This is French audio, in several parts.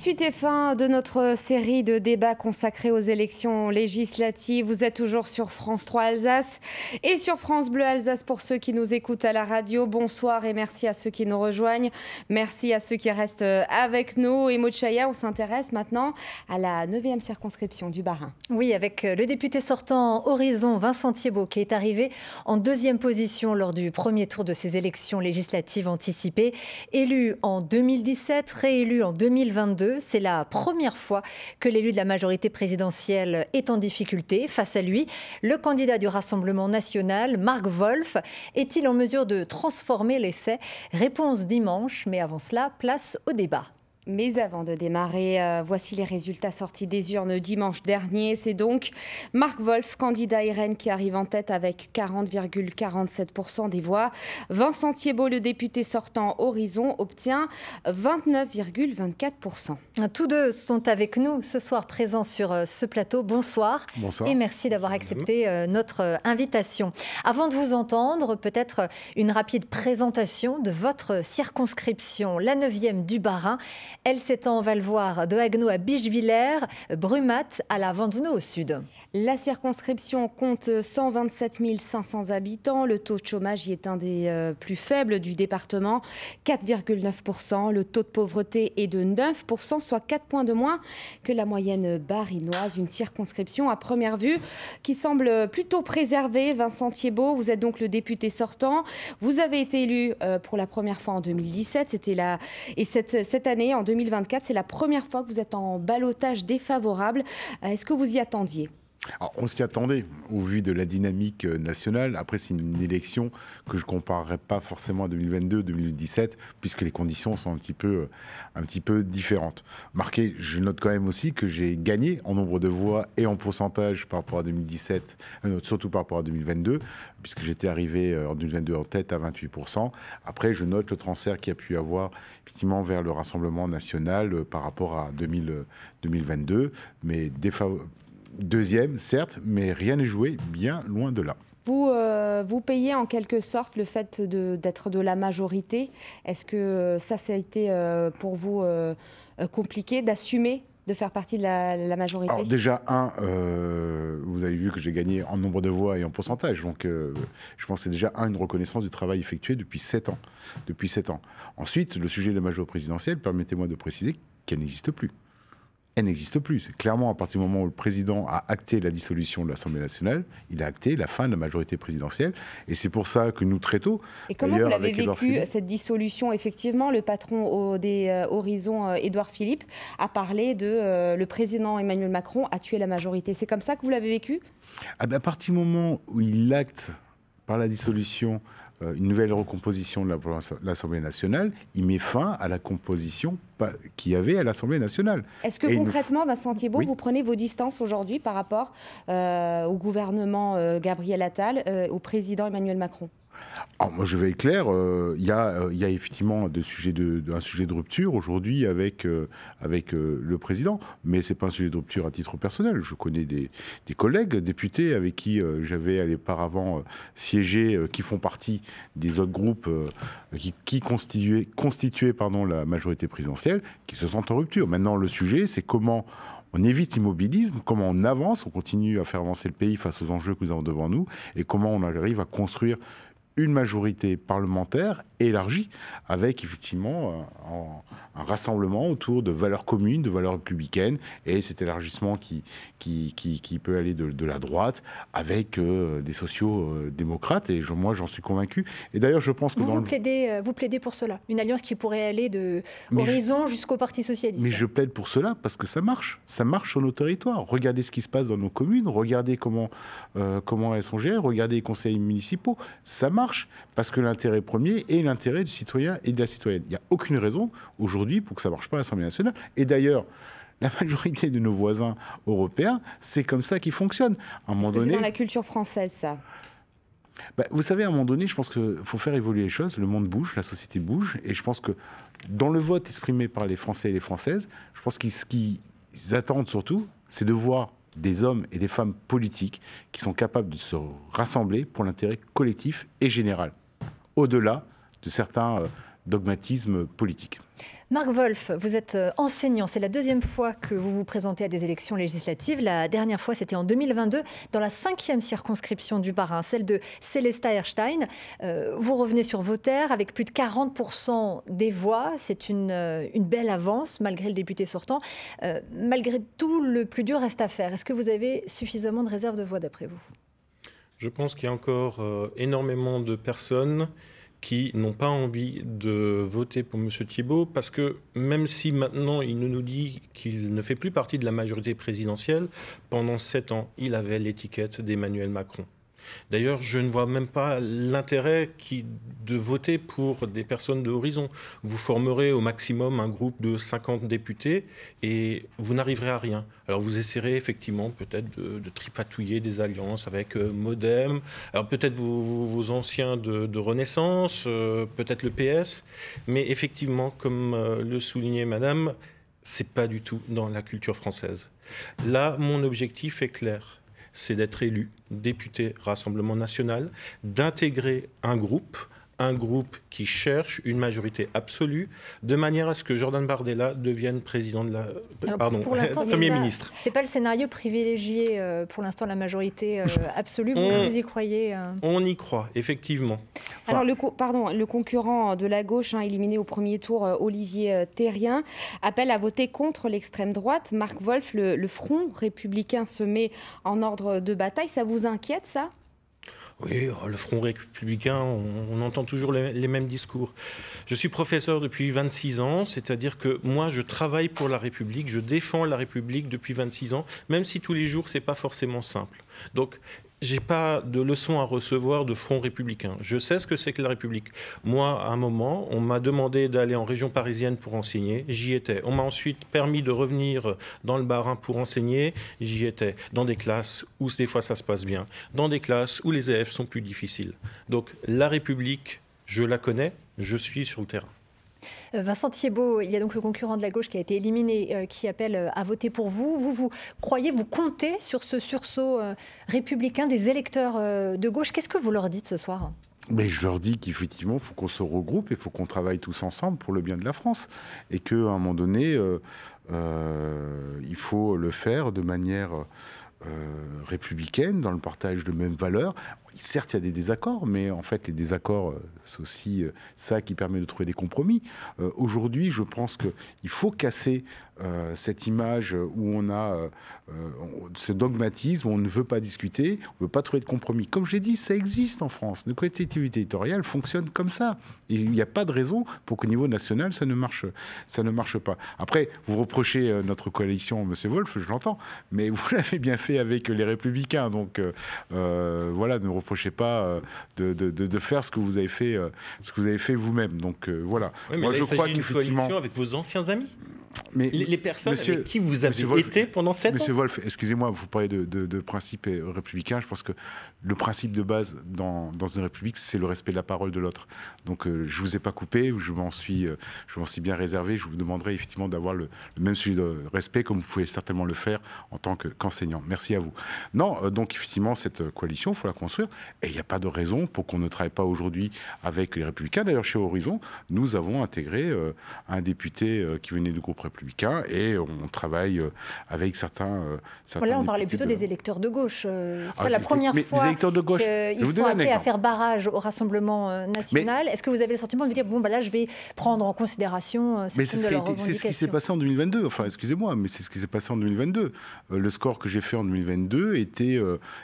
Suite et fin de notre série de débats consacrés aux élections législatives. Vous êtes toujours sur France 3 Alsace et sur France Bleu Alsace pour ceux qui nous écoutent à la radio. Bonsoir et merci à ceux qui nous rejoignent. Merci à ceux qui restent euh, avec nous. Et Mochaya, on s'intéresse maintenant à la 9e circonscription du Barin. Oui, avec euh, le député sortant Horizon, Vincent Thiebaud, qui est arrivé en deuxième position lors du premier tour de ces élections législatives anticipées. Élu en 2017, réélu en 2022. C'est la première fois que l'élu de la majorité présidentielle est en difficulté. Face à lui, le candidat du Rassemblement national, Marc Wolf, est-il en mesure de transformer l'essai Réponse dimanche, mais avant cela, place au débat. Mais avant de démarrer, euh, voici les résultats sortis des urnes dimanche dernier. C'est donc Marc Wolf, candidat RN, qui arrive en tête avec 40,47% des voix. Vincent Thiebaud, le député sortant Horizon, obtient 29,24%. Ah, tous deux sont avec nous ce soir, présents sur euh, ce plateau. Bonsoir. Bonsoir. Et merci d'avoir accepté euh, notre invitation. Avant de vous entendre, peut-être une rapide présentation de votre circonscription, la 9e du Barin. Elle s'étend, on va le voir, de Haguenau à Bichevillers, Brumat à la Vendino au sud. La circonscription compte 127 500 habitants. Le taux de chômage y est un des euh, plus faibles du département, 4,9%. Le taux de pauvreté est de 9%, soit 4 points de moins que la moyenne barinoise. Une circonscription à première vue qui semble plutôt préservée. Vincent Thiebaud, vous êtes donc le député sortant. Vous avez été élu euh, pour la première fois en 2017. C'était là Et cette, cette année, en 2024. C'est la première fois que vous êtes en balotage défavorable. Euh, est-ce que vous y attendiez alors, on s'y attendait au vu de la dynamique euh, nationale. Après, c'est une élection que je ne comparerai pas forcément à 2022-2017, puisque les conditions sont un petit peu, euh, un petit peu différentes. Marqué, je note quand même aussi que j'ai gagné en nombre de voix et en pourcentage par rapport à 2017, euh, surtout par rapport à 2022, puisque j'étais arrivé en 2022 en tête à 28%. Après, je note le transfert qui a pu avoir effectivement vers le Rassemblement national par rapport à 2022, mais Deuxième, certes, mais rien n'est joué, bien loin de là. Vous, euh, vous payez en quelque sorte le fait d'être de, la majorité. Est-ce que euh, ça, ça a été euh, pour vous compliqué d'assumer de faire partie de la, majorité déjà, un, vous avez vu que j'ai gagné en nombre de voix et en pourcentage. Donc je pense que c'est déjà, un, une reconnaissance du travail effectué depuis sept ans. Depuis sept ans. Ensuite, le sujet de la majorité présidentielle, permettez-moi de préciser qu'elle n'existe plus n'existe plus. Clairement, à partir du moment où le président a acté la dissolution de l'Assemblée nationale, il a acté la fin de la majorité présidentielle. Et c'est pour ça que nous, très tôt. Et comment vous l'avez vécu, cette dissolution Effectivement, le patron des euh, Horizons, euh, Édouard Philippe, a parlé de euh, le président Emmanuel Macron a tué la majorité. C'est comme ça que vous l'avez vécu ah ben, À partir du moment où il acte par la dissolution euh, une nouvelle recomposition de l'Assemblée nationale, il met fin à la composition qu'il y avait à l'Assemblée nationale. Est-ce que concrètement, Vincent Thiebaud, vous prenez vos distances aujourd'hui par rapport euh, au gouvernement euh, Gabriel Attal, au président Emmanuel Macron je vais être clair, euh, euh, il y, a effectivement un sujet de rupture aujourd'hui avec, euh, le président, mais ce n'est pas un sujet de rupture à titre personnel. Je connais des, collègues députés avec qui j'avais auparavant siégé, qui font partie des autres groupes qui, constituaient, la majorité présidentielle, qui se sentent en rupture. Maintenant le sujet c'est comment on évite l'immobilisme, comment on avance, on continue à faire avancer le pays face aux enjeux que nous avons devant nous, et comment on arrive à construire une majorité parlementaire élargie, avec effectivement euh, un, rassemblement autour de valeurs communes, de valeurs républicaines, et cet élargissement qui, qui, qui, peut aller de, la droite avec euh, des sociaux-démocrates, et je, moi j'en suis convaincu. Et d'ailleurs je pense que... Vous, euh, plaidez, pour cela, une alliance qui pourrait aller de Horizon jusqu'au Parti Socialiste. Mais je plaide pour cela parce que ça marche, ça marche sur nos territoires. Regardez ce qui se passe dans nos communes, regardez comment, comment elles sont gérées, regardez les conseils municipaux, ça marche parce que l'intérêt premier est l'intérêt du citoyen et de la citoyenne. Il n'y a aucune raison aujourd'hui pour que ça ne marche pas à l'Assemblée nationale. Et d'ailleurs, la majorité de nos voisins européens, c'est comme ça qu'ils fonctionnent. À un moment donné, c'est dans la culture française, ça. Bah, vous savez, à un moment donné, je pense qu'il faut faire évoluer les choses. Le monde bouge, la société bouge, et je pense que dans le vote exprimé par les Français et les Françaises, je pense qu'ils ce qu'ils attendent surtout, c'est de voir des hommes et des femmes politiques qui sont capables de se rassembler pour l'intérêt collectif et général, au-delà de certains... Euh, dogmatisme politique. Marc Wolf, vous êtes euh, enseignant. C'est la deuxième fois que vous vous présentez à des élections législatives. La dernière fois, c'était en 2022, dans la cinquième circonscription du Bas-Rhin, celle de Célesta Erstein. Euh, vous revenez sur vos terres avec plus de 40% des voix. C'est euh, une, belle avance, malgré le député sortant. malgré tout, le plus dur reste à faire. Est-ce que vous avez suffisamment de réserves de voix, d'après vous Je pense qu'il y a encore énormément de personnes qui n'ont pas envie de voter pour M. Thibault, parce que même si maintenant il nous dit qu'il ne fait plus partie de la majorité présidentielle, pendant sept ans, il avait l'étiquette d'Emmanuel Macron. D'ailleurs, je ne vois même pas l'intérêt de voter pour des personnes de Horizon. Vous formerez au maximum un groupe de 50 députés et vous n'arriverez à rien. Alors vous essaierez effectivement peut-être de, tripatouiller des alliances avec euh, Modem, alors peut-être vos, anciens de, Renaissance, euh, peut-être le PS, mais effectivement, comme euh, le soulignait Madame, n'est pas du tout dans la culture française. Là, mon objectif est clair c'est d'être élu député Rassemblement national, d'intégrer un groupe un groupe qui cherche une majorité absolue, de manière à ce que Jordan Bardella devienne président de la, pardon, premier ministre. ministre. C'est pas le scénario privilégié euh, pour l'instant la majorité euh, absolue. Vous, y croyez euh On y croit, effectivement. Alors le, pardon, le concurrent de la gauche hein, éliminé au premier tour, Olivier Terrien, appelle à voter contre l'extrême droite. Marc Wolf, le Front républicain se met en ordre de bataille. Ça vous inquiète ça oui, oh, le Front républicain, on, entend toujours les, mêmes discours. Je suis professeur depuis 26 ans, c'est-à-dire que moi, je travaille pour la République, je défends la République depuis 26 ans, même si tous les jours, c'est pas forcément simple. Donc, j'ai pas de leçon à recevoir de front républicain. Je sais ce que c'est que la République. Moi, à un moment, on m'a demandé d'aller en région parisienne pour enseigner. J'y étais. On m'a ensuite permis de revenir dans le Bas-Rhin pour enseigner. J'y étais. Dans des classes où des fois ça se passe bien. Dans des classes où les élèves sont plus difficiles. Donc la République, je la connais. Je suis sur le terrain. Euh, Vincent Thiebaud, il y a donc le concurrent de la gauche qui a été éliminé, euh, qui appelle euh, à voter pour vous. Vous, vous croyez, vous comptez sur ce sursaut républicain des électeurs de gauche. Qu'est-ce que vous leur dites ce soir mais je leur dis qu'effectivement, il faut qu'on se regroupe et il faut qu'on travaille tous ensemble pour le bien de la France. Et qu'à un moment donné, il faut le faire de manière républicaine, dans le partage de mêmes valeurs certes, il y a des désaccords, mais en fait, les désaccords, euh, c'est aussi euh, ça qui permet de trouver des compromis. Euh, aujourd'hui, je pense qu'il faut casser cette image où on a ce dogmatisme, où on ne veut pas discuter, on ne veut pas trouver de compromis. Comme j'ai dit, ça existe en France. Nos collectivité éditoriale fonctionne comme ça. Et il n'y a pas de raison pour qu'au niveau national, ça ne, marche, ça ne marche pas. Après, vous reprochez notre coalition, M. Wolf, je l'entends, mais vous l'avez bien fait avec les Républicains. Donc, voilà, nous reprochez pas euh, de, faire ce que vous avez fait, euh, ce que vous avez fait vous-même. Donc euh, voilà. Oui, mais Moi, là, je crois avec vos anciens amis mais, les, personnes avec qui vous avez été pendant cette Monsieur Wolf, excusez-moi, vous parlez de, principe de républicains. Je pense que le principe de base dans, une république, c'est le respect de la parole de l'autre. Donc, euh, je ne vous ai pas coupé, je m'en suis, euh, je suis bien réservé. Je vous demanderai effectivement d'avoir le, même sujet de respect, comme vous pouvez certainement le faire en tant qu'enseignant. Merci à vous. Non, euh, donc, effectivement, cette coalition, il faut la construire. Et il n'y a pas de raison pour qu'on ne travaille pas aujourd'hui avec les républicains. D'ailleurs, chez Horizon, nous avons intégré un député qui venait du groupe républicains et on travaille euh, avec certains. Euh, là, on parlait plutôt des électeurs de gauche. Euh, c'est ah, pas la première fois qu'ils sont appelés à faire barrage au Rassemblement national. Est-ce que vous avez le sentiment de dire bon, bah là, je vais prendre en considération Mais c'est ce, qui s'est passé en 2022. Enfin, excusez-moi, mais c'est ce qui s'est passé en 2022. le score que j'ai fait en 2022 était,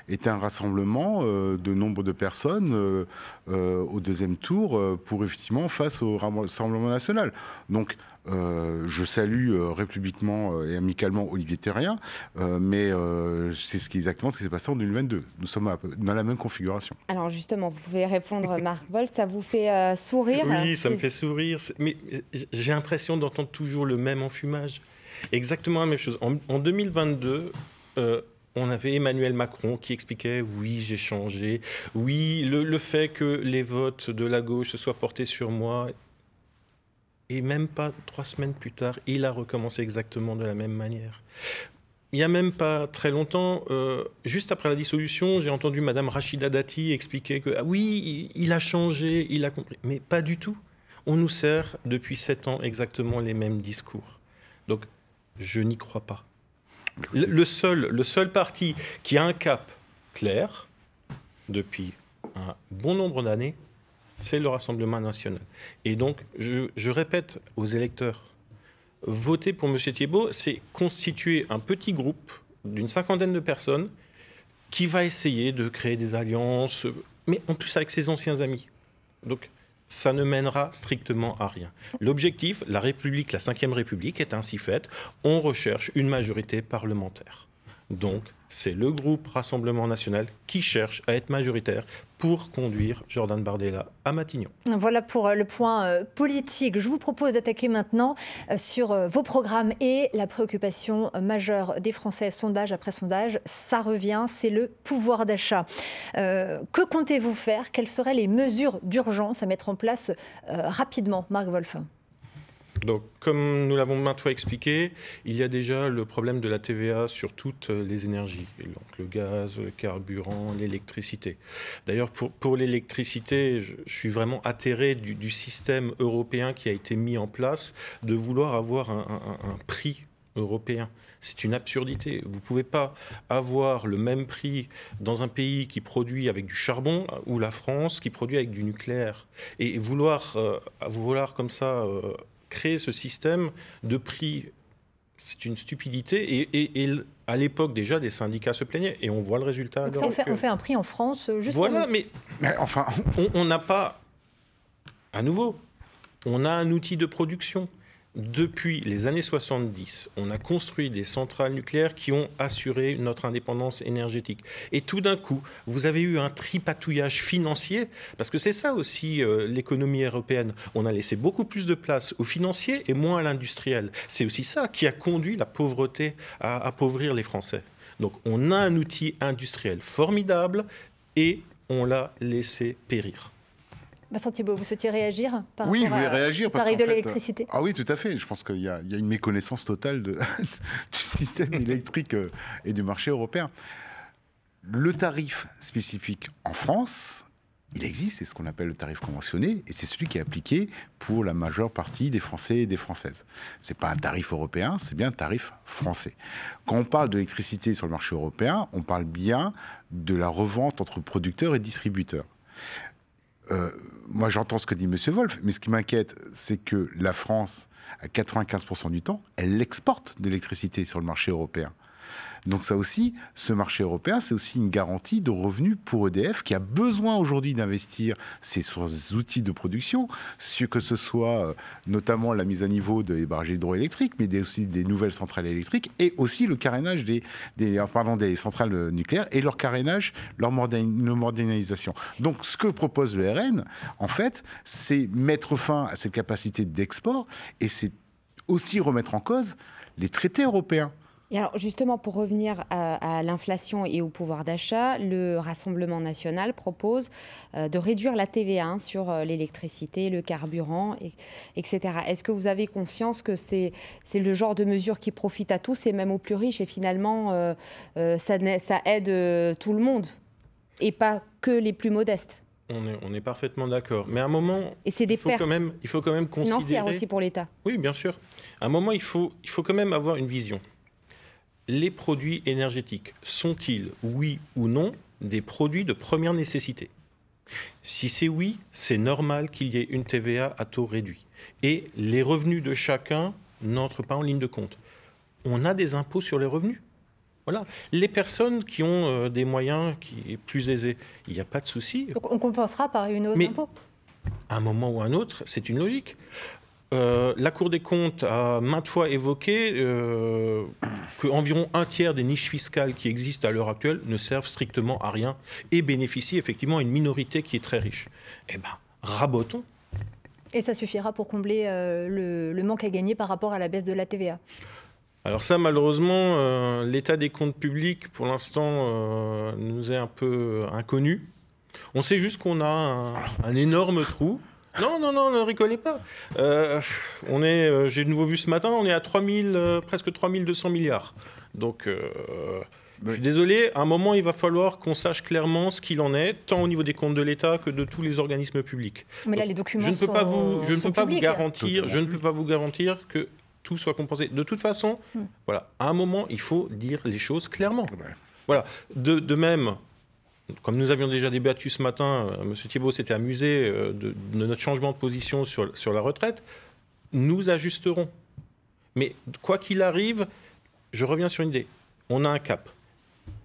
était un rassemblement de nombre de personnes au deuxième tour pour effectivement face au Rassemblement national. Donc, euh, je salue euh, républiquement euh, et amicalement Olivier Terrien, euh, mais c'est ce qui exactement ce qui s'est passé en 2022. Nous sommes dans la même configuration. Alors justement, vous pouvez répondre, Marc Boll, ça vous fait sourire Oui, ça me fait sourire, mais j'ai l'impression d'entendre toujours le même enfumage. Exactement la même chose. En, 2022, on avait Emmanuel Macron qui expliquait oui, j'ai changé, oui, le, le, fait que les votes de la gauche se soient portés sur moi et même pas trois semaines plus tard, il a recommencé exactement de la même manière. Il n'y a même pas très longtemps, euh, juste après la dissolution, j'ai entendu Madame Rachida Dati expliquer que ah oui, il, a changé, il a compris. Mais pas du tout. On nous sert depuis sept ans exactement les mêmes discours. Donc, je n'y crois pas. le, seul, le seul parti qui a un cap clair depuis un bon nombre d'années, c'est le Rassemblement national. Et donc, je, répète aux électeurs, voter pour M. Thiebaud, c'est constituer un petit groupe d'une cinquantaine de personnes qui va essayer de créer des alliances, mais en plus avec ses anciens amis. Donc, ça ne mènera strictement à rien. L'objectif, la République, la Ve République est ainsi faite, on recherche une majorité parlementaire. Donc, c'est le groupe Rassemblement national qui cherche à être majoritaire pour conduire Jordan Bardella à Matignon. Voilà pour euh, le point euh, politique. Je vous propose d'attaquer maintenant euh, sur vos programmes et la préoccupation majeure des Français, sondage après sondage, ça revient, c'est le pouvoir d'achat. que comptez-vous faire Quelles seraient les mesures d'urgence à mettre en place rapidement, Marc Wolff donc, comme nous l'avons maintes fois expliqué, il y a déjà le problème de la TVA sur toutes les énergies, donc le gaz, le carburant, l'électricité. D'ailleurs, pour, l'électricité, je, suis vraiment atterré du, système européen qui a été mis en place de vouloir avoir un, prix européen. C'est une absurdité. Vous ne pouvez pas avoir le même prix dans un pays qui produit avec du charbon ou la France qui produit avec du nucléaire. Et vouloir, vous euh, vouloir comme ça euh, créer ce système de prix, c'est une stupidité. Et, à l'époque, déjà, des syndicats se plaignaient. Et on voit le résultat. Donc on, euh, fait, un prix en France euh, juste Voilà, mais, mais, enfin, on n'a pas. À nouveau, on a un outil de production depuis les années 70, on a construit des centrales nucléaires qui ont assuré notre indépendance énergétique. Et tout d'un coup, vous avez eu un tripatouillage financier, parce que c'est ça aussi euh, l'économie européenne. On a laissé beaucoup plus de place aux financiers et moins à l'industriel. C'est aussi ça qui a conduit la pauvreté à appauvrir les Français. Donc on a un outil industriel formidable et on l'a laissé périr. Vincent bah, vous souhaitiez réagir par oui, au tarif de l'électricité euh, Ah oui, tout à fait. Je pense qu'il y, a une méconnaissance totale du système électrique euh, et du marché européen. Le tarif spécifique en France, il existe, c'est ce qu'on appelle le tarif conventionné, et c'est celui qui est appliqué pour la majeure partie des Français et des Françaises. Ce n'est pas un tarif européen, c'est bien un tarif français. Quand on parle d'électricité sur le marché européen, on parle bien de la revente entre producteurs et distributeurs. Euh, moi j'entends ce que dit M. Wolf, mais ce qui m'inquiète, c'est que la France, à 95% du temps, elle exporte de l'électricité sur le marché européen. Donc ça aussi, ce marché européen, c'est aussi une garantie de revenus pour EDF qui a besoin aujourd'hui d'investir ses outils de production, que ce soit euh, notamment la mise à niveau eh ben, des barrages hydroélectriques, mais aussi des nouvelles centrales électriques et aussi le carénage des, des centrales euh, nucléaires et leur carénage, leur modernisation. Donc ce que propose le RN, en fait, c'est mettre fin à cette capacité d'export et c'est aussi remettre en cause les traités européens alors justement, pour revenir à, l'inflation et au pouvoir d'achat, le Rassemblement national propose euh, de réduire la TVA hein, sur euh, l'électricité, le carburant, etc. Est-ce que vous avez conscience que c'est le genre de mesure qui profite à tous et même aux plus riches et finalement euh, ça, aide tout le monde et pas que les plus modestes on est, parfaitement d'accord. Mais à un moment, et il, faut quand même, il faut quand même considérer... aussi pour l'État. Oui, bien sûr. À un moment, il faut, il faut quand même avoir une vision les produits énergétiques sont-ils, oui ou non, des produits de première nécessité Si c'est oui, c'est normal qu'il y ait une TVA à taux réduit. Et les revenus de chacun n'entrent pas en ligne de compte. On a des impôts sur les revenus. Voilà. Les personnes qui ont euh, des moyens qui plus aisés, il n'y a pas de souci. on compensera par une autre d'impôts à un moment ou à un autre, c'est une logique. Euh, la Cour des comptes a maintes fois évoqué euh, qu'environ un tiers des niches fiscales qui existent à l'heure actuelle ne servent strictement à rien et bénéficient effectivement à une minorité qui est très riche. Eh bien, rabotons. Et ça suffira pour combler euh, le, manque à gagner par rapport à la baisse de la TVA alors ça, malheureusement, euh, l'état des comptes publics, pour l'instant, nous est un peu inconnu. On sait juste qu'on a un énorme trou non, non, non, ne rigolez pas. Euh, on est, euh, j'ai de nouveau vu ce matin, on est à 3000, euh, presque 3200 milliards. Donc, je suis désolé, à un moment, il va falloir qu'on sache clairement ce qu'il en est, tant au niveau des comptes de l'État que de tous les organismes publics. Mais là, les documents je ne peux sont, pas vous, je ne peux pas vous garantir, je ne peux pas vous garantir que tout soit compensé. De toute façon, hmm. voilà, à un moment, il faut dire les choses clairement. Voilà. De, de même, comme nous avions déjà débattu ce matin, euh, M. Thibault s'était amusé euh, de, notre changement de position sur, la retraite, nous ajusterons. Mais quoi qu'il arrive, je reviens sur une idée. On a un cap.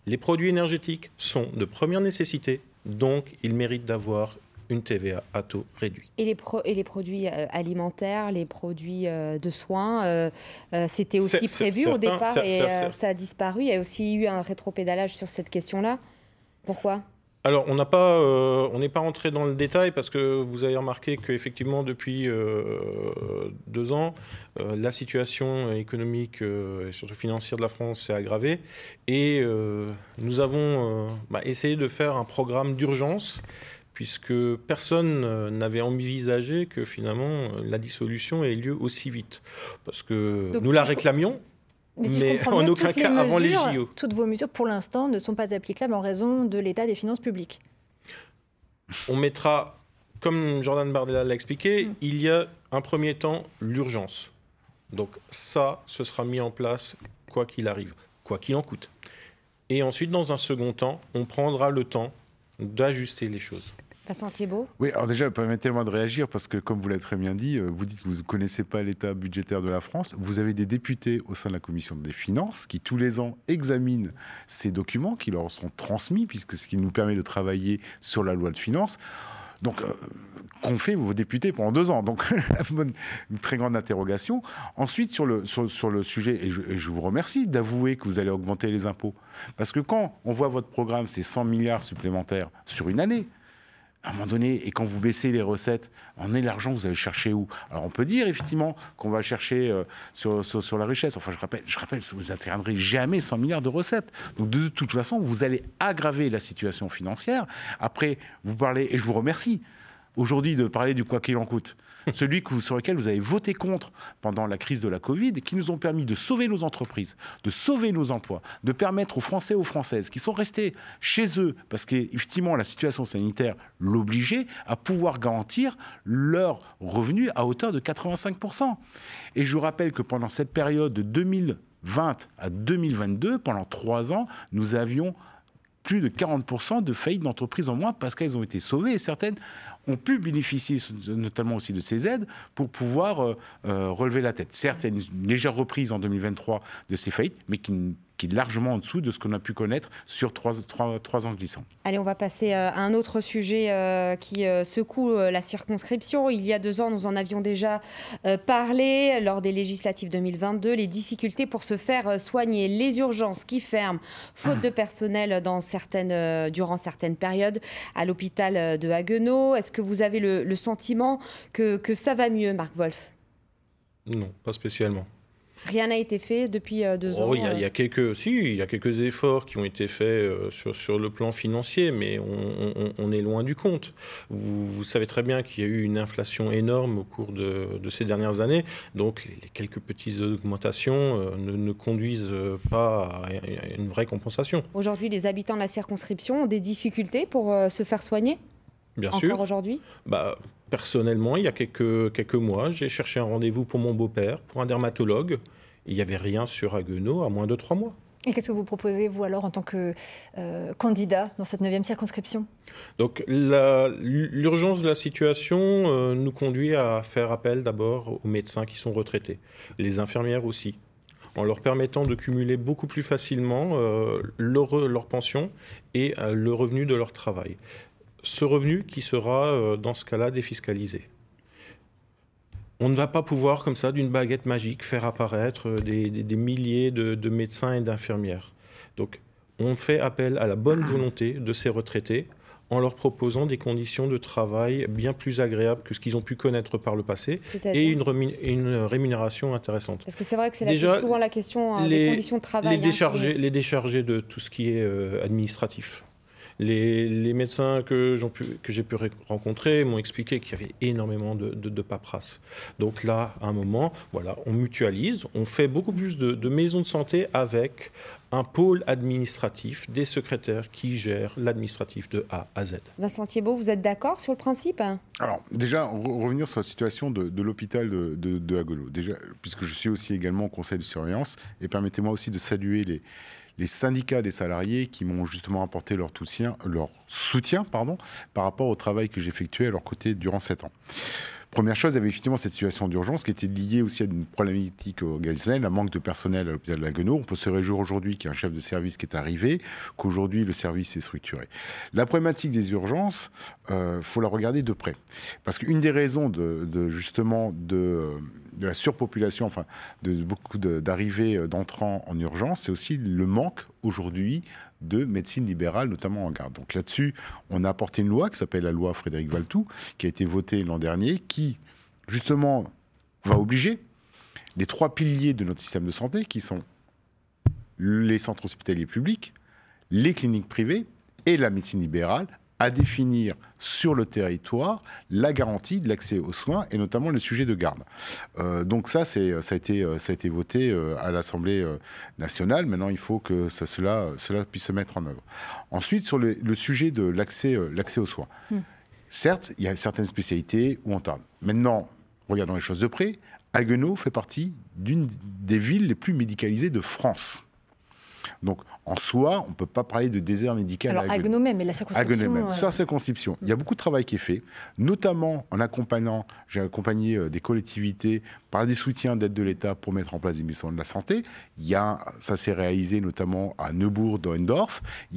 Les produits énergétiques sont de première nécessité, donc ils méritent d'avoir une TVA à taux réduit. Et les, et les produits euh, alimentaires, les produits de soins, c'était aussi prévu au départ et ça a disparu. Il y a aussi eu un rétropédalage sur cette question-là pourquoi alors, on n'a pas, euh, on n'est pas entré dans le détail parce que vous avez remarqué qu'effectivement, depuis euh, deux ans, euh, la situation économique et surtout financière de la France s'est aggravée et nous avons bah, essayé de faire un programme d'urgence puisque personne n'avait envisagé que finalement la dissolution ait lieu aussi vite. Parce que nous la réclamions, mais, si je en aucun cas avant les JO. Toutes vos mesures, pour l'instant, ne sont pas applicables en raison de l'état des finances publiques. On mettra, comme Jordan Bardella l'a expliqué, mm. il y a un premier temps l'urgence. Donc ça, ce sera mis en place quoi qu'il arrive, quoi qu'il en coûte. Et ensuite, dans un second temps, on prendra le temps d'ajuster les choses. Oui, alors déjà, permettez-moi de réagir parce que, comme vous l'avez très bien dit, euh, vous dites que vous ne connaissez pas l'état budgétaire de la France. Vous avez des députés au sein de la Commission des finances qui, tous les ans, examinent ces documents qui leur sont transmis, puisque ce qui nous permet de travailler sur la loi de finances. Donc, euh, qu'ont fait vos députés pendant deux ans Donc, une très grande interrogation. Ensuite, sur le, sujet, et je, et je, vous remercie d'avouer que vous allez augmenter les impôts. Parce que quand on voit votre programme, c'est 100 milliards supplémentaires sur une année, à un moment donné, et quand vous baissez les recettes, en est l'argent, vous allez chercher où Alors on peut dire effectivement qu'on va chercher euh, sur, la richesse. Enfin, je rappelle, je rappelle, vous n'interviendrez jamais 100 milliards de recettes. Donc de toute façon, vous allez aggraver la situation financière. Après, vous parlez, et je vous remercie aujourd'hui de parler du quoi qu'il en coûte celui sur lequel vous avez voté contre pendant la crise de la Covid, qui nous ont permis de sauver nos entreprises, de sauver nos emplois, de permettre aux Français et aux Françaises qui sont restés chez eux, parce qu'effectivement la situation sanitaire l'obligeait, à pouvoir garantir leurs revenus à hauteur de 85%. Et je vous rappelle que pendant cette période de 2020 à 2022, pendant trois ans, nous avions plus de 40% de faillites d'entreprises en moins parce qu'elles ont été sauvées et certaines ont pu bénéficier notamment aussi de ces aides pour pouvoir euh, euh, relever la tête. Certes, il y a une légère reprise en 2023 de ces faillites, mais qui qui est largement en dessous de ce qu'on a pu connaître sur trois, ans glissants. Allez, on va passer euh, à un autre sujet euh, qui euh, secoue la circonscription. Il y a deux ans, nous en avions déjà parlé lors des législatives 2022, les difficultés pour se faire soigner, les urgences qui ferment, faute de ah. personnel dans certaines, durant certaines périodes à l'hôpital de Haguenau. Est-ce que vous avez le, sentiment que, que ça va mieux, Marc Wolf Non, pas spécialement. Rien n'a été fait depuis euh, deux oh, ans. Il y, a, euh. y, quelques, il y a quelques efforts qui ont été faits euh, sur, le plan financier, mais on, est loin du compte. Vous, savez très bien qu'il y a eu une inflation énorme au cours de, ces dernières années, donc les, quelques petites augmentations ne, conduisent pas à une vraie compensation. Aujourd'hui, les habitants de la circonscription ont des difficultés pour se faire soigner Bien Encore aujourd'hui bah, Personnellement, il y a quelques, quelques mois, j'ai cherché un rendez-vous pour mon beau-père, pour un dermatologue. Il n'y avait rien sur Haguenau à moins de trois mois. Et qu'est-ce que vous proposez, vous, alors, en tant que euh, candidat dans cette neuvième circonscription Donc, l'urgence de la situation euh, nous conduit à faire appel d'abord aux médecins qui sont retraités, les infirmières aussi, en leur permettant de cumuler beaucoup plus facilement euh, leur, leur, pension et le revenu de leur travail ce revenu qui sera, euh, dans ce cas-là, défiscalisé. On ne va pas pouvoir, comme ça, d'une baguette magique, faire apparaître euh, des, milliers de, médecins et d'infirmières. Donc, on fait appel à la bonne volonté de ces retraités en leur proposant des conditions de travail bien plus agréables que ce qu'ils ont pu connaître par le passé et une, rémunération intéressante. Parce que c'est vrai que c'est souvent la question hein, des conditions de travail. Les hein, décharger de tout ce qui est euh, administratif. Les, médecins que j'ai pu, rencontrer m'ont expliqué qu'il y avait énormément de, paperasse. Donc là, à un moment, voilà, on mutualise, on fait beaucoup plus de, maisons de santé avec un pôle administratif, des secrétaires qui gèrent l'administratif de A à Z. Vincent Thiebaud, vous êtes d'accord sur le principe Alors, déjà, revenir sur la situation de, l'hôpital de, de, Déjà, puisque je suis aussi également au conseil de surveillance, et permettez-moi aussi de saluer les, les syndicats des salariés qui m'ont justement apporté leur soutien, pardon, par rapport au travail que j'effectuais à leur côté durant sept ans. Première chose, il y avait effectivement cette situation d'urgence qui était liée aussi à une problématique organisationnelle, un manque de personnel à l'hôpital de la On peut se réjouir aujourd'hui qu'il y a un chef de service qui est arrivé, qu'aujourd'hui le service est structuré. La problématique des urgences, il euh, faut la regarder de près. Parce qu'une des raisons de justement de de la surpopulation, enfin, de, beaucoup d'arrivées euh, d'entrants en urgence, c'est aussi le manque aujourd'hui de médecine libérale, notamment en garde. Donc là-dessus, on a apporté une loi qui s'appelle la loi Frédéric Valtou, qui a été votée l'an dernier, qui, justement, va obliger les trois piliers de notre système de santé, qui sont les centres hospitaliers publics, les cliniques privées et la médecine libérale, à définir sur le territoire la garantie de l'accès aux soins et notamment le sujet de garde. Euh, donc ça, c'est, euh, ça, a été, euh, ça a été voté à l'Assemblée nationale. Maintenant, il faut que cela, cela puisse se mettre en œuvre. Ensuite, sur le, sujet de l'accès, aux soins. Hmm. Certes, il y a certaines spécialités où on tarde. Maintenant, regardons les choses de près. Haguenau fait partie d'une des villes les plus médicalisées de France. Donc, en soi, on ne peut pas parler de désert médical. Alors, à mais la circonscription. Sur euh, la circonscription, il y a beaucoup de travail qui est fait, notamment en accompagnant, j'ai accompagné euh, des collectivités par des soutiens d'aide de l'État pour mettre en place des missions de la santé. Il y ça s'est réalisé notamment à Neubourg, dans Il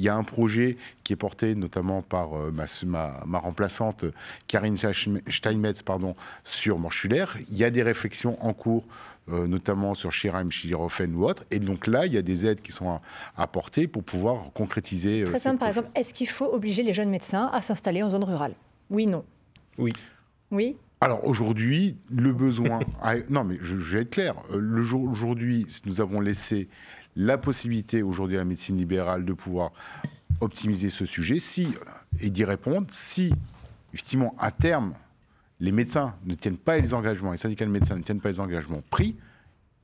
y a un projet qui est porté notamment par euh, ma, remplaçante Karine Steinmetz pardon, sur Morchulaire. Il y a des réflexions en cours euh, notamment sur Shiram, Shirofen ou autre. Et donc là, il y a des aides qui sont apportées pour pouvoir concrétiser. Euh, Très simple, par exemple, est-ce qu'il faut obliger les jeunes médecins à s'installer en zone rurale Oui, non. Oui. Oui. Alors aujourd'hui, le besoin. non, mais je, vais être clair. Euh, le jour aujourd'hui, nous avons laissé la possibilité aujourd'hui à la médecine libérale de pouvoir optimiser ce sujet, si et d'y répondre, si effectivement à terme les médecins ne tiennent pas les engagements, les syndicats de médecins ne tiennent pas les engagements pris,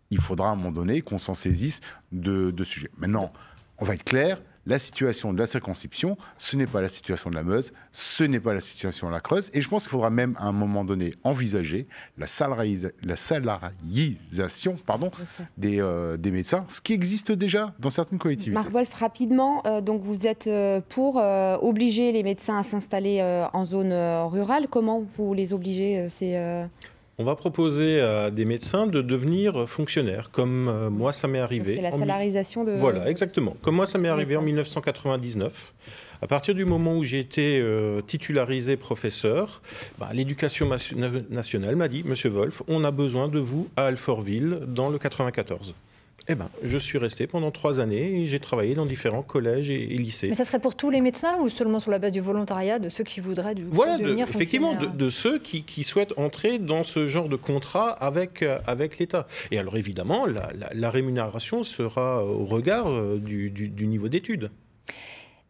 il faudra à un moment donné qu'on s'en saisisse de, de sujet. Maintenant, on va être clair, la situation de la circonscription, ce n'est pas la situation de la Meuse, ce n'est pas la situation de la Creuse. Et je pense qu'il faudra même à un moment donné envisager la, salarisation pardon, euh, des, médecins, ce qui existe déjà dans certaines collectivités. Marc Wolf, rapidement, euh, donc vous êtes euh, pour obliger les médecins à s'installer en zone rurale. Comment vous les obligez on va proposer à des médecins de devenir fonctionnaires, comme euh, moi ça m'est arrivé. C'est la salarisation de... Voilà, exactement. Comme moi ça m'est arrivé en 1999. À partir du moment où j'ai été euh, titularisé professeur, bah, l'éducation nationale m'a dit, Monsieur Wolf, on a besoin de vous à Alfortville dans le 94. Eh bien, je suis resté pendant trois années et j'ai travaillé dans différents collèges et, lycées. Mais ça serait pour tous les médecins ou seulement sur la base du volontariat de ceux qui voudraient du coup, voilà, effectivement de, ceux qui, souhaitent entrer dans ce genre de contrat avec euh, avec l'État. Et alors évidemment, la, rémunération sera au regard euh, du niveau d'études.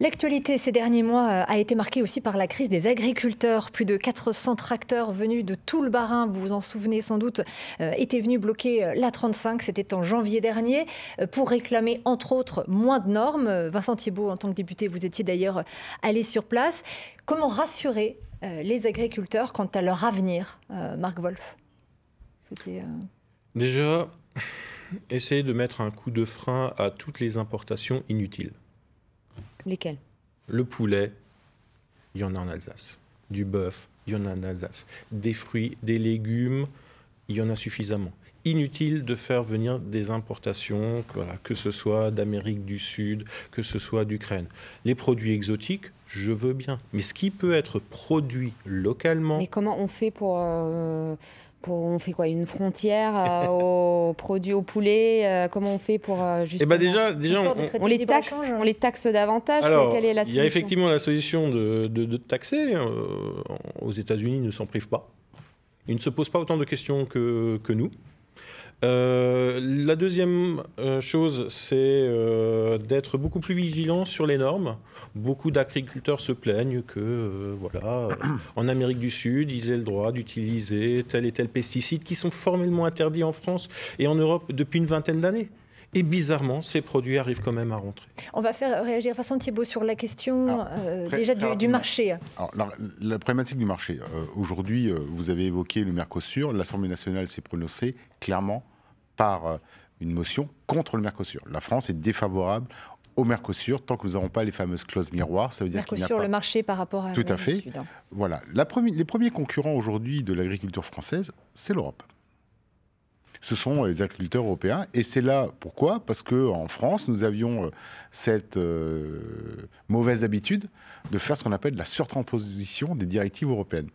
L'actualité ces derniers mois euh, a été marquée aussi par la crise des agriculteurs. Plus de 400 tracteurs venus de tout le Barin, vous vous en souvenez sans doute, euh, étaient venus bloquer euh, la 35, c'était en janvier dernier, pour réclamer entre autres moins de normes. Vincent Thibault, en tant que député, vous étiez d'ailleurs allé sur place. Comment rassurer les agriculteurs quant à leur avenir, Marc Wolf Déjà, essayer de mettre un coup de frein à toutes les importations inutiles. Lesquels Le poulet, il y en a en Alsace. Du bœuf, il y en a en Alsace. Des fruits, des légumes, il y en a suffisamment. Inutile de faire venir des importations, que ce soit d'Amérique du Sud, que ce soit d'Ukraine. Les produits exotiques, je veux bien. Mais ce qui peut être produit localement. Mais comment on fait pour. Euh, on fait quoi Une frontière euh, aux produits au poulet euh, Comment on fait pour euh, eh ben, justement... déjà, on, les taxe, davantage Alors, Il y a effectivement la solution de, taxer. aux États-Unis, ils ne s'en privent pas. Ils ne se posent pas autant de questions que nous. Euh, la deuxième euh, chose, c'est euh, d'être beaucoup plus vigilant sur les normes. Beaucoup d'agriculteurs se plaignent que, voilà, en Amérique du Sud, ils aient le droit d'utiliser tel et tel pesticide qui sont formellement interdits en France et en Europe depuis une vingtaine d'années. Et bizarrement, ces produits arrivent quand même à rentrer. On va faire réagir Vincent Thibault sur la question déjà du, marché. Alors, la, problématique du marché. Aujourd'hui, vous avez évoqué le Mercosur. L'Assemblée nationale s'est prononcée clairement par euh, une motion contre le Mercosur. La France est défavorable au Mercosur tant que nous n'avons pas les fameuses clauses miroirs. Ça Mercosur, le marché par rapport à. Tout à fait. Hein. Voilà. La les premiers concurrents aujourd'hui de l'agriculture française, c'est l'Europe ce sont euh, les agriculteurs européens. Et c'est là pourquoi Parce qu'en France, nous avions euh, cette euh, mauvaise habitude de faire ce qu'on appelle la surtransposition des directives européennes,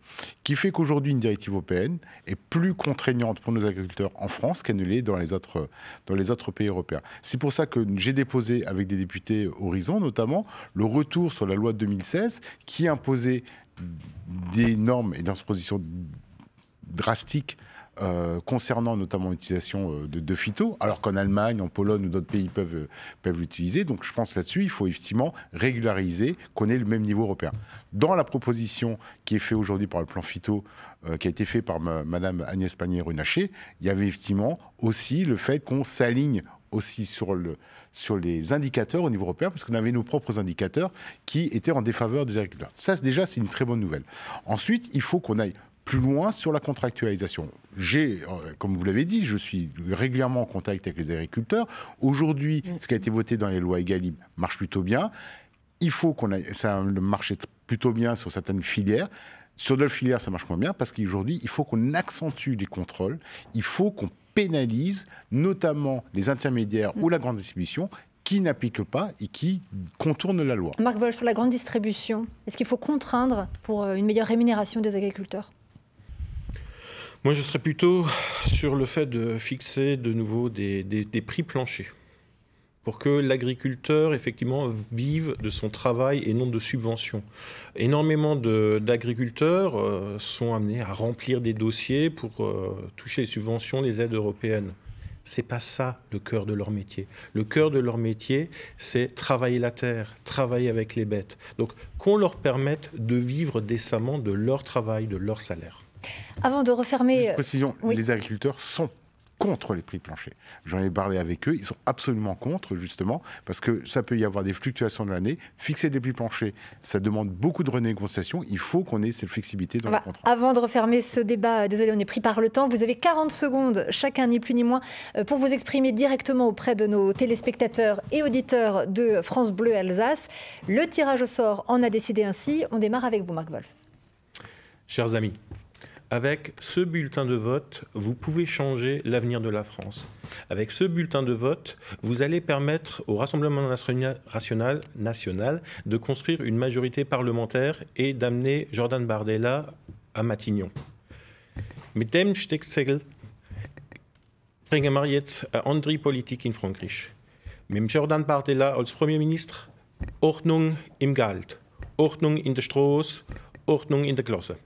qui fait qu'aujourd'hui une directive européenne est plus contraignante pour nos agriculteurs en France qu'elle ne l'est dans les autres dans les autres pays européens. C'est pour ça que j'ai déposé avec des députés Horizon notamment le retour sur la loi de 2016 qui imposait des normes et des dispositions drastiques euh, concernant notamment l'utilisation euh, de, phyto, alors qu'en Allemagne, en Pologne ou d'autres pays peuvent, peuvent l'utiliser. Donc je pense là-dessus, il faut effectivement régulariser qu'on ait le même niveau européen. Dans la proposition qui est faite aujourd'hui par le plan phyto, euh, qui a été fait par Mme Madame Agnès Pannier-Runacher, il y avait effectivement aussi le fait qu'on s'aligne aussi sur, le, sur les indicateurs au niveau européen, parce qu'on avait nos propres indicateurs qui étaient en défaveur des agriculteurs. Ça, déjà, c'est une très bonne nouvelle. Ensuite, il faut qu'on aille plus loin sur la contractualisation. J'ai, euh, comme vous l'avez dit, je suis régulièrement en contact avec les agriculteurs. Aujourd'hui, mm. ce qui a été voté dans les lois EGalim marche plutôt bien. Il faut qu'on aille, ça marche plutôt bien sur certaines filières. Sur d'autres filières, ça marche moins bien parce qu'aujourd'hui, il faut qu'on accentue les contrôles, il faut qu'on pénalise notamment les intermédiaires mm. ou la grande distribution qui n'appliquent pas et qui contournent la loi. Marc Vol, sur la grande distribution, est-ce qu'il faut contraindre pour euh, une meilleure rémunération des agriculteurs moi, je serais plutôt sur le fait de fixer de nouveau des, prix planchers pour que l'agriculteur effectivement vive de son travail et non de subventions. Énormément d'agriculteurs euh, sont amenés à remplir des dossiers pour euh, toucher les subventions, les aides européennes. C'est pas ça le cœur de leur métier. Le cœur de leur métier, c'est travailler la terre, travailler avec les bêtes. Donc qu'on leur permette de vivre décemment de leur travail, de leur salaire. Avant de refermer. Euh, précision, les agriculteurs sont contre les prix planchers. J'en ai parlé avec eux, ils sont absolument contre, justement, parce que ça peut y avoir des fluctuations de l'année. Fixer des prix planchers, ça demande beaucoup de renégociations. Il faut qu'on ait cette flexibilité dans ah le bah, contrat. Avant de refermer ce débat, euh, désolé, on est pris par le temps. Vous avez 40 secondes, chacun, ni plus ni moins, euh, pour vous exprimer directement auprès de nos téléspectateurs et auditeurs de France Bleu Alsace. Le tirage au sort en a décidé ainsi. On démarre avec vous, Marc Wolf. Chers amis, avec ce bulletin de vote, vous pouvez changer l'avenir de la France. Avec ce bulletin de vote, vous allez permettre au Rassemblement national, national de construire une majorité parlementaire et d'amener Jordan Bardella à Matignon. Mit dem Stichsegel bringen wir jetzt eine andere Politik in Frankreich. Mit Jordan Bardella als Premierminister Ordnung im Geld, Ordnung in der Straße, Ordnung in der Klasse.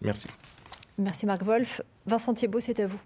Merci. Merci Marc Wolf. Vincent Thiebaud, c'est à vous.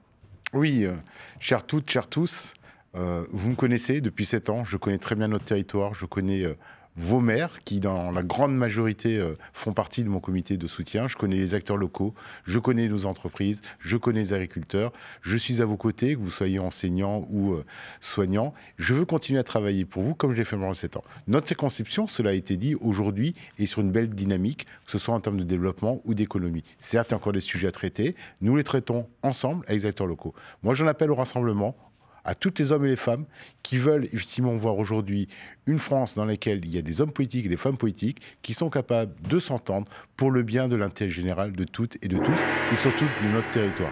Oui, euh, chers toutes, chers tous, euh, vous me connaissez depuis 7 ans, je connais très bien notre territoire, je connais euh, vos maires, qui dans la grande majorité euh, font partie de mon comité de soutien. Je connais les acteurs locaux, je connais nos entreprises, je connais les agriculteurs. Je suis à vos côtés, que vous soyez enseignant ou euh, soignant. Je veux continuer à travailler pour vous comme je l'ai fait pendant ces ans. Notre circonscription, cela a été dit, aujourd'hui est sur une belle dynamique, que ce soit en termes de développement ou d'économie. Certes, il y a encore des sujets à traiter. Nous les traitons ensemble avec les acteurs locaux. Moi, j'en appelle au rassemblement à tous les hommes et les femmes qui veulent effectivement voir aujourd'hui une France dans laquelle il y a des hommes politiques et des femmes politiques qui sont capables de s'entendre pour le bien de l'intérêt général de toutes et de tous, et surtout de notre territoire.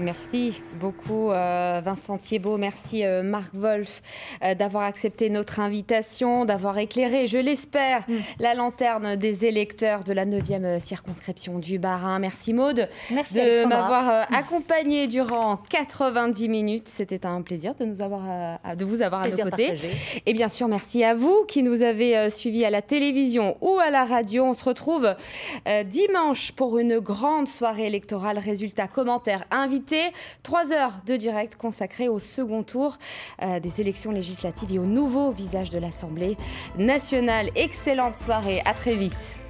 Merci, beaucoup euh, Vincent Thiebaud, merci euh, Marc Wolf euh, d'avoir accepté notre invitation, d'avoir éclairé, je l'espère, mm. la lanterne des électeurs de la 9e circonscription du Bas-Rhin. Merci Maude de m'avoir accompagné durant 90 minutes. C'était un plaisir de, nous avoir euh, de vous avoir à nos côtés. Et bien sûr, merci à vous qui nous avez euh, suivis à la télévision ou à la radio. On se retrouve euh, dimanche pour une grande soirée électorale. Résultats, commentaires, invités. Trois heures de direct consacrées au second tour des élections législatives et au nouveau visage de l'Assemblée nationale. Excellente soirée. À très vite.